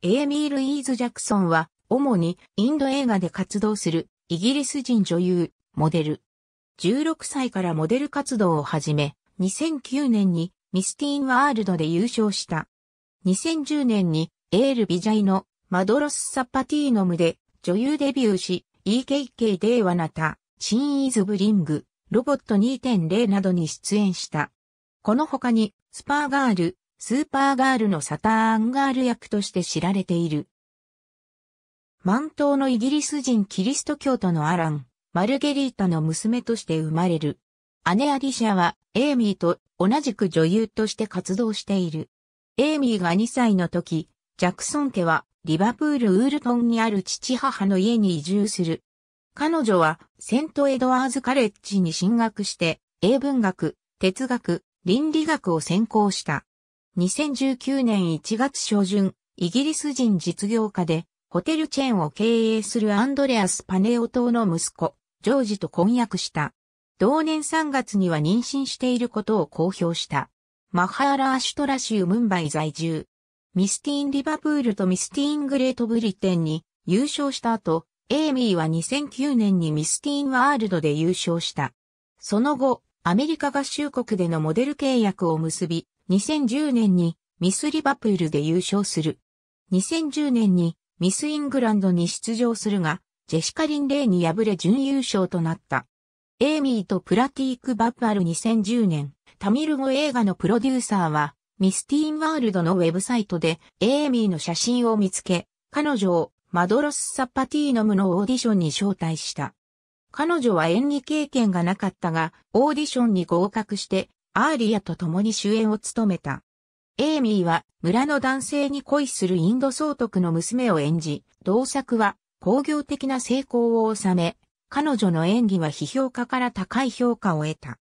エーミール・イーズ・ジャクソンは、主にインド映画で活動するイギリス人女優、モデル。16歳からモデル活動を始め、2009年にミスティーンワールドで優勝した。2010年にエール・ビジャイのマドロス・サッパティーノムで女優デビューし、EKK デーワナタ、チン・イズ・ブリング、ロボット2.0などに出演した。この他に、スパーガール、スーパーガールのサターンガール役として知られている。満島のイギリス人キリスト教徒のアラン、マルゲリータの娘として生まれる。姉アリシャは、エイミーと同じく女優として活動している。エイミーが2歳の時、ジャクソン家は、リバプール・ウールトンにある父母の家に移住する。彼女は、セント・エドワーズ・カレッジに進学して、英文学、哲学、倫理学を専攻した。2019年1月初旬、イギリス人実業家で、ホテルチェーンを経営するアンドレアス・パネオ島の息子、ジョージと婚約した。同年3月には妊娠していることを公表した。マハーラーシュトラ州ムンバイ在住。ミスティーン・リバプールとミスティーン・グレート・ブリテンに優勝した後、エイミーは2009年にミスティーン・ワールドで優勝した。その後、アメリカ合衆国でのモデル契約を結び、2010年にミスリバプールで優勝する。2010年にミスイングランドに出場するが、ジェシカ・リンレイに敗れ準優勝となった。エイミーとプラティーク・バッアル2010年、タミル語映画のプロデューサーは、ミスティーンワールドのウェブサイトでエイミーの写真を見つけ、彼女をマドロス・サパティーノムのオーディションに招待した。彼女は演技経験がなかったが、オーディションに合格してアーリアと共に主演を務めた。エイミーは村の男性に恋するインド総督の娘を演じ、同作は工業的な成功を収め、彼女の演技は批評家から高い評価を得た。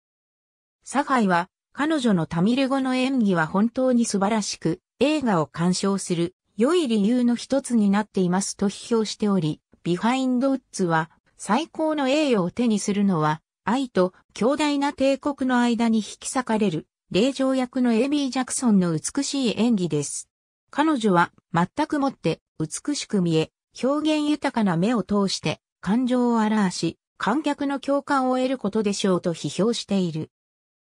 サファイは彼女のタミル語の演技は本当に素晴らしく、映画を鑑賞する良い理由の一つになっていますと批評しており、ビハインドウッズは最高の栄誉を手にするのは愛と強大な帝国の間に引き裂かれる、霊場役のエミー・ジャクソンの美しい演技です。彼女は全くもって美しく見え、表現豊かな目を通して感情を表し、観客の共感を得ることでしょうと批評している。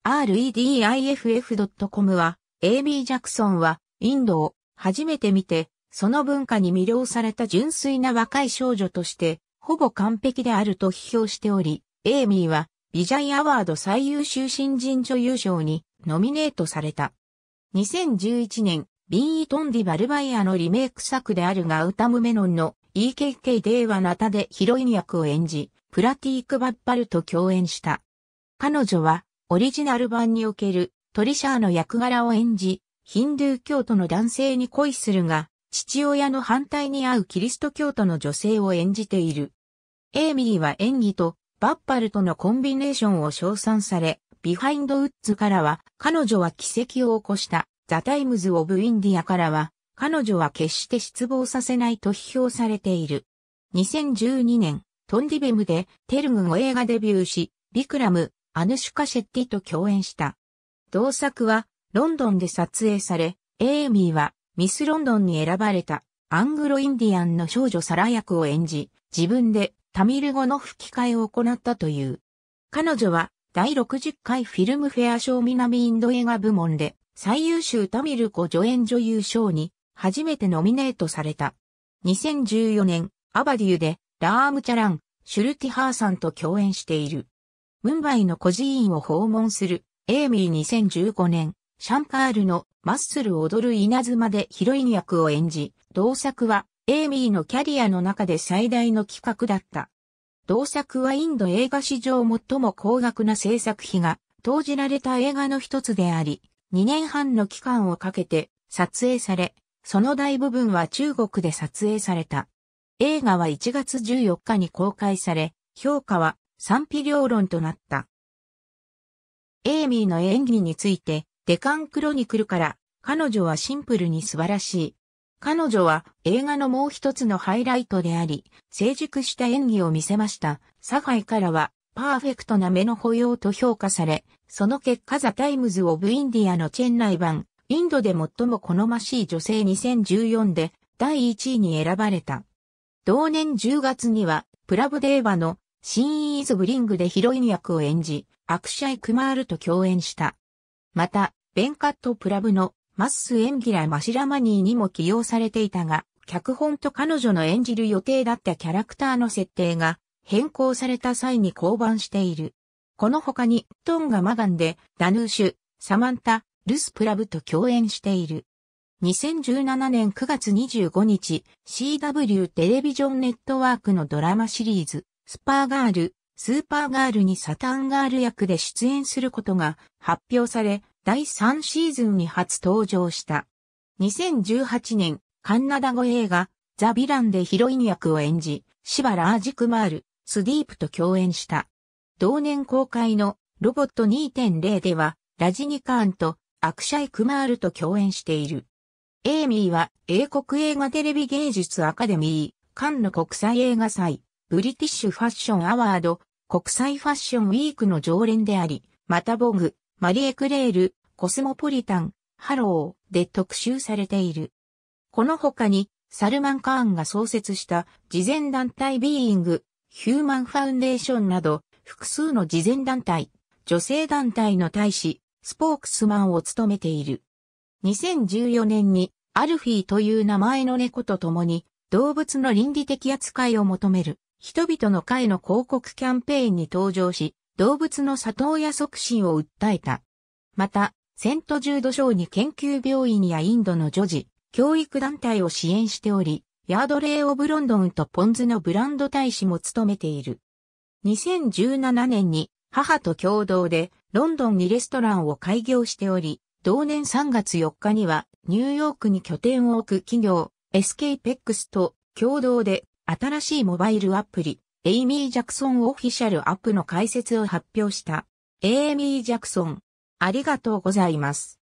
rediff.com は、エイミー・ジャクソンはインドを初めて見て、その文化に魅了された純粋な若い少女として、ほぼ完璧であると批評しており、エイミーは、ビジャイアワード最優秀新人女優賞にノミネートされた。2011年、ビン・イトン・ディ・バルバイアのリメイク作であるガウタムメノンの EKK デーワナタでヒロイン役を演じ、プラティーク・バッパルと共演した。彼女は、オリジナル版におけるトリシャーの役柄を演じ、ヒンドゥー教徒の男性に恋するが、父親の反対に合うキリスト教徒の女性を演じている。エイミーは演技とバッパルとのコンビネーションを称賛され、ビハインドウッズからは、彼女は奇跡を起こした、ザ・タイムズ・オブ・インディアからは、彼女は決して失望させないと批評されている。2012年、トンディベムでテルグ語映画デビューし、ビクラム、アヌシュカ・シェッティと共演した。同作は、ロンドンで撮影され、エイミーは、ミス・ロンドンに選ばれた、アングロ・インディアンの少女サラ役を演じ、自分でタミル語の吹き替えを行ったという。彼女は第60回フィルムフェア賞南インド映画部門で最優秀タミル語助演女優賞に初めてノミネートされた。2014年、アバディーでラームチャラン、シュルティハーさんと共演している。ムンバイの孤児院を訪問するエイミー2015年、シャンカールのマッスル踊る稲妻でヒロイン役を演じ、同作はエイミーのキャリアの中で最大の企画だった。同作はインド映画史上最も高額な制作費が投じられた映画の一つであり、2年半の期間をかけて撮影され、その大部分は中国で撮影された。映画は1月14日に公開され、評価は賛否両論となった。エイミーの演技について、デカンクロニクルから、彼女はシンプルに素晴らしい。彼女は映画のもう一つのハイライトであり、成熟した演技を見せました。サファイからは、パーフェクトな目の保養と評価され、その結果ザ・タイムズ・オブ・インディアのチェン内版、インドで最も好ましい女性2014で第1位に選ばれた。同年10月には、プラブデーバのシーン・イズ・ブリングでヒロイン役を演じ、アクシャイ・クマールと共演した。また、ベンカット・プラブのマッス・エンギラ・マシラマニーにも起用されていたが、脚本と彼女の演じる予定だったキャラクターの設定が変更された際に降板している。この他に、トンガ・マガンで、ダヌーシュ、サマンタ、ルス・プラブと共演している。2017年9月25日、CW テレビジョンネットワークのドラマシリーズ、スパーガール、スーパーガールにサタンガール役で出演することが発表され、第3シーズンに初登場した。2018年、カンナダ語映画、ザ・ヴィランでヒロイン役を演じ、シバラ・ージクマール、スディープと共演した。同年公開のロボット2.0では、ラジニカーンとアクシャイ・クマールと共演している。エイミーは英国映画テレビ芸術アカデミー、カンヌ国際映画祭、ブリティッシュファッションアワード、国際ファッションウィークの常連であり、またボグ、マリエクレール、コスモポリタン、ハローで特集されている。この他に、サルマン・カーンが創設した慈善団体ビーイング、ヒューマン・ファウンデーションなど、複数の慈善団体、女性団体の大使、スポークスマンを務めている。2014年に、アルフィーという名前の猫と共に、動物の倫理的扱いを求める、人々の会の広告キャンペーンに登場し、動物の里親促進を訴えた。また、セントジュードーに研究病院やインドの女児、教育団体を支援しており、ヤードレイ・オブ・ロンドンとポンズのブランド大使も務めている。2017年に母と共同でロンドンにレストランを開業しており、同年3月4日にはニューヨークに拠点を置く企業 SKPEX と共同で新しいモバイルアプリエイミー・ジャクソンオフィシャルアップの解説を発表した。エイミー・ジャクソン、ありがとうございます。